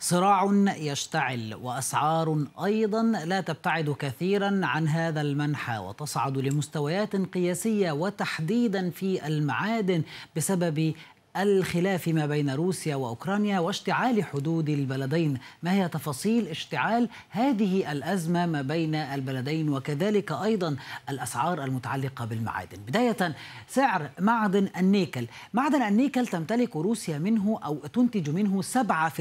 صراع يشتعل واسعار ايضا لا تبتعد كثيرا عن هذا المنحى وتصعد لمستويات قياسيه وتحديدا في المعادن بسبب الخلاف ما بين روسيا وأوكرانيا واشتعال حدود البلدين ما هي تفاصيل اشتعال هذه الأزمة ما بين البلدين وكذلك أيضا الأسعار المتعلقة بالمعادن بداية سعر معدن النيكل معدن النيكل تمتلك روسيا منه أو تنتج منه 7%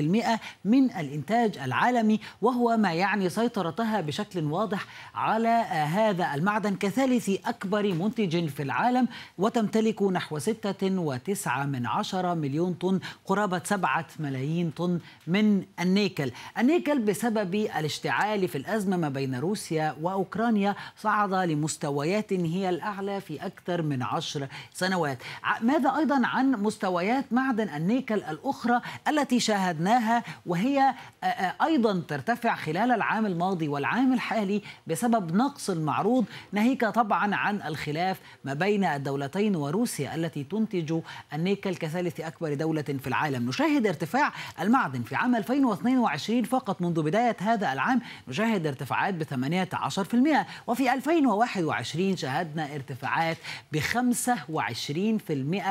من الإنتاج العالمي وهو ما يعني سيطرتها بشكل واضح على هذا المعدن كثالث أكبر منتج في العالم وتمتلك نحو 6.9 من 10 مليون طن قرابة 7 ملايين طن من النيكل النيكل بسبب الاشتعال في الأزمة ما بين روسيا وأوكرانيا صعد لمستويات هي الأعلى في أكثر من 10 سنوات ماذا أيضا عن مستويات معدن النيكل الأخرى التي شاهدناها وهي أيضا ترتفع خلال العام الماضي والعام الحالي بسبب نقص المعروض ناهيك طبعا عن الخلاف ما بين الدولتين وروسيا التي تنتج النيكل كثيرا ثالث أكبر دولة في العالم نشاهد ارتفاع المعدن في عام 2022 فقط منذ بداية هذا العام نشاهد ارتفاعات ب 18% وفي 2021 شاهدنا ارتفاعات ب 25%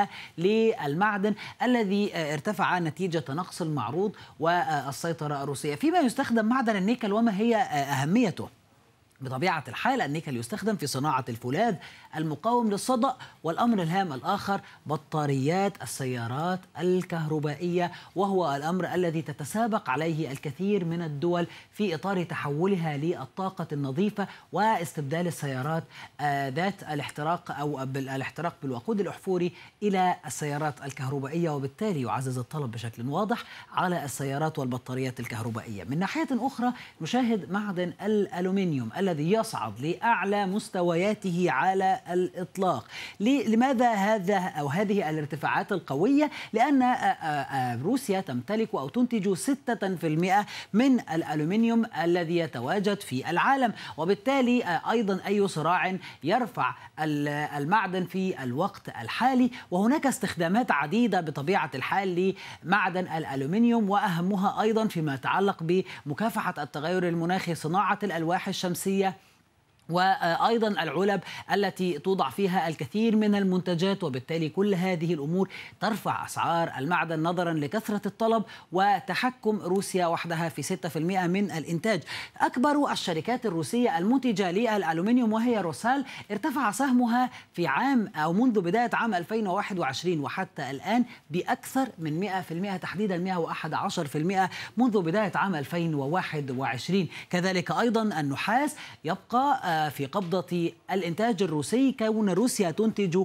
للمعدن الذي ارتفع نتيجة نقص المعروض والسيطرة الروسية فيما يستخدم معدن النيكل وما هي أهميته بطبيعة الحال النيكل يستخدم في صناعة الفولاذ المقاوم للصدأ والأمر الهام الآخر بطاريات السيارات الكهربائية وهو الأمر الذي تتسابق عليه الكثير من الدول في إطار تحولها للطاقة النظيفة واستبدال السيارات آه، ذات الاحتراق أو الاحتراق بالوقود الأحفوري إلى السيارات الكهربائية وبالتالي يعزز الطلب بشكل واضح على السيارات والبطاريات الكهربائية من ناحية أخرى نشاهد معدن الألومنيوم الذي الذي يصعد لأعلى مستوياته على الإطلاق لماذا هذا أو هذه الارتفاعات القوية لأن روسيا تمتلك أو تنتج 6% من الألومنيوم الذي يتواجد في العالم وبالتالي أيضا أي صراع يرفع المعدن في الوقت الحالي وهناك استخدامات عديدة بطبيعة الحال لمعدن الألومنيوم وأهمها أيضا فيما يتعلق بمكافحة التغير المناخي صناعة الألواح الشمسية Garcia وايضا العلب التي توضع فيها الكثير من المنتجات وبالتالي كل هذه الامور ترفع اسعار المعدن نظرا لكثره الطلب وتحكم روسيا وحدها في 6% من الانتاج. اكبر الشركات الروسيه المنتجه للالومنيوم وهي روسال ارتفع سهمها في عام او منذ بدايه عام 2021 وحتى الان باكثر من 100% تحديدا 111% منذ بدايه عام 2021 كذلك ايضا النحاس يبقى في قبضة الإنتاج الروسي كون روسيا تنتج 10%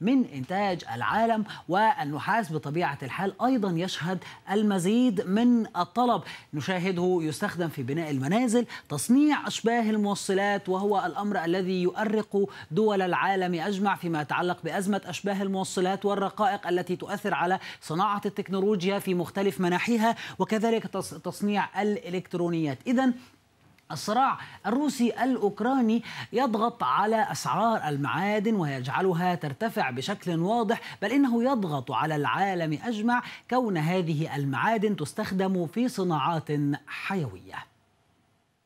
من إنتاج العالم والنحاس بطبيعة الحال أيضا يشهد المزيد من الطلب نشاهده يستخدم في بناء المنازل تصنيع أشباه الموصلات وهو الأمر الذي يؤرق دول العالم أجمع فيما يتعلق بأزمة أشباه الموصلات والرقائق التي تؤثر على صناعة التكنولوجيا في مختلف مناحيها وكذلك تصنيع الإلكترونيات إذا الصراع الروسي الاوكراني يضغط على اسعار المعادن ويجعلها ترتفع بشكل واضح بل انه يضغط على العالم اجمع كون هذه المعادن تستخدم في صناعات حيويه